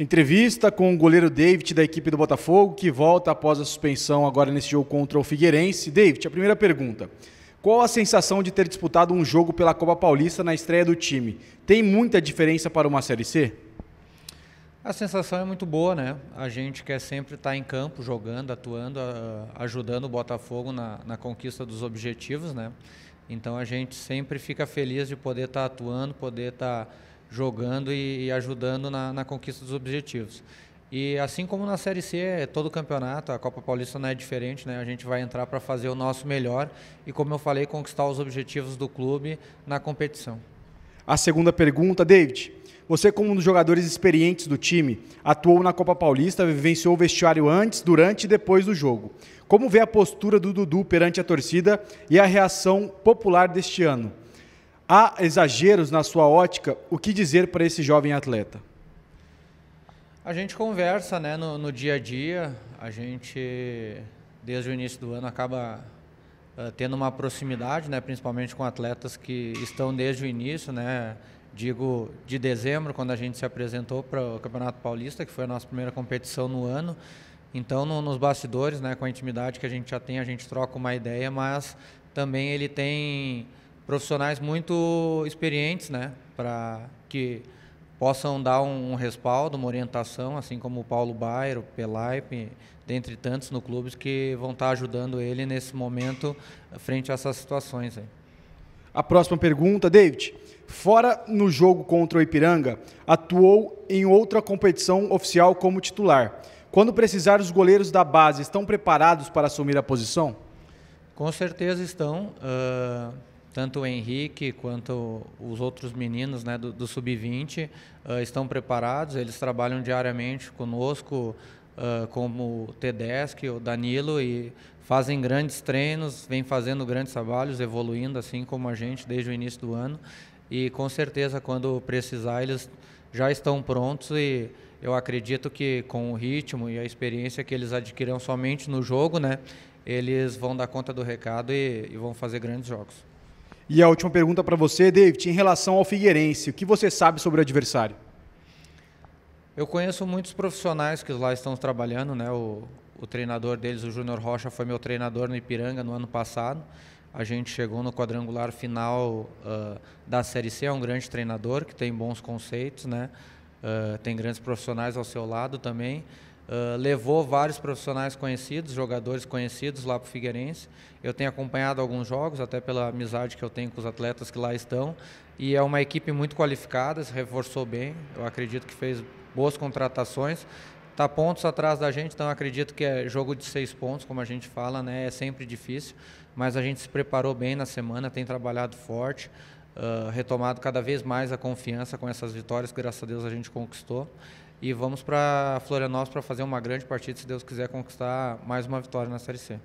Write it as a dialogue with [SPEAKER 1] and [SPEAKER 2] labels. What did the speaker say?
[SPEAKER 1] Entrevista com o goleiro David da equipe do Botafogo, que volta após a suspensão agora nesse jogo contra o Figueirense. David, a primeira pergunta. Qual a sensação de ter disputado um jogo pela Copa Paulista na estreia do time? Tem muita diferença para uma Série C?
[SPEAKER 2] A sensação é muito boa, né? A gente quer sempre estar em campo, jogando, atuando, ajudando o Botafogo na, na conquista dos objetivos, né? Então a gente sempre fica feliz de poder estar atuando, poder estar jogando e, e ajudando na, na, conquista dos objetivos. E assim como na Série C, é todo campeonato, a Copa Paulista não é diferente, né? A gente vai entrar para fazer o nosso melhor e, como eu falei, conquistar os objetivos do clube na competição.
[SPEAKER 1] A segunda pergunta, David. Você, como um dos jogadores experientes do time, atuou na Copa Paulista, vivenciou o vestiário antes, durante e depois do jogo. Como vê a postura do Dudu perante a torcida e a reação popular deste ano? Há exageros na sua ótica? O que dizer para esse jovem atleta?
[SPEAKER 2] A gente conversa né, no, no dia a dia, a gente, desde o início do ano, acaba uh, tendo uma proximidade, né, principalmente com atletas que estão desde o início, né, digo de dezembro, quando a gente se apresentou para o Campeonato Paulista, que foi a nossa primeira competição no ano. Então, no, nos bastidores, né, com a intimidade que a gente já tem, a gente troca uma ideia, mas também ele tem profissionais muito experientes, né, para que possam dar um, um, respaldo, uma orientação, assim como o Paulo Bairro, Pelaipe, dentre tantos no clube que vão estar ajudando ele nesse momento frente a essas situações aí.
[SPEAKER 1] A próxima pergunta, David. Fora no jogo contra o Ipiranga, atuou em outra competição oficial como titular. Quando precisar, os goleiros da base estão preparados para assumir a posição?
[SPEAKER 2] Com certeza estão. Uh tanto o Henrique quanto os outros meninos né, do, do Sub-20 uh, ah, estão preparados, eles trabalham diariamente conosco, uh, como o Tedeschi, o Danilo, e fazem grandes treinos, vêm fazendo grandes trabalhos, evoluindo assim como a gente desde o início do ano. E com certeza, quando precisar, eles já estão prontos e eu acredito que com o ritmo e a experiência que eles adquiriram somente no jogo, né, eles vão dar conta do recado e, e vão fazer grandes jogos.
[SPEAKER 1] E a última pergunta para você, David, em relação ao Figueirense, o que você sabe sobre o adversário?
[SPEAKER 2] Eu conheço muitos profissionais que lá estão trabalhando, né? O, o treinador deles, o Júnior Rocha, foi meu treinador no Ipiranga no ano passado. A gente chegou no quadrangular final uh, da Série C, é um grande treinador que tem bons conceitos, né? Uh, tem grandes profissionais ao seu lado também. Ah, levou vários profissionais conhecidos, jogadores conhecidos lá para o Figueirense. Eu tenho acompanhado alguns jogos, até pela amizade que eu tenho com os atletas que lá estão. E é uma equipe muito qualificada, se reforçou bem. Eu acredito que fez boas contratações. Está pontos atrás da gente, então acredito que é jogo de seis pontos, como a gente fala, né? É sempre difícil. Mas a gente se preparou bem na semana, tem trabalhado forte retomado cada vez mais a confiança com essas vitórias, que graças a Deus a gente conquistou. E vamos para Florianópolis para fazer uma grande partida, se Deus quiser conquistar mais uma vitória na Série C.